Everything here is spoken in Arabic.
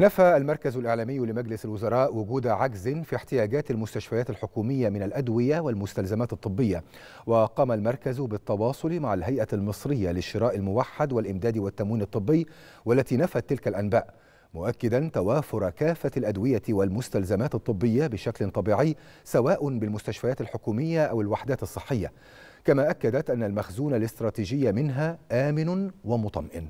نفى المركز الإعلامي لمجلس الوزراء وجود عجز في احتياجات المستشفيات الحكومية من الأدوية والمستلزمات الطبية وقام المركز بالتواصل مع الهيئة المصرية للشراء الموحد والإمداد والتموين الطبي والتي نفت تلك الأنباء مؤكدا توافر كافة الأدوية والمستلزمات الطبية بشكل طبيعي سواء بالمستشفيات الحكومية أو الوحدات الصحية كما أكدت أن المخزون الاستراتيجي منها آمن ومطمئن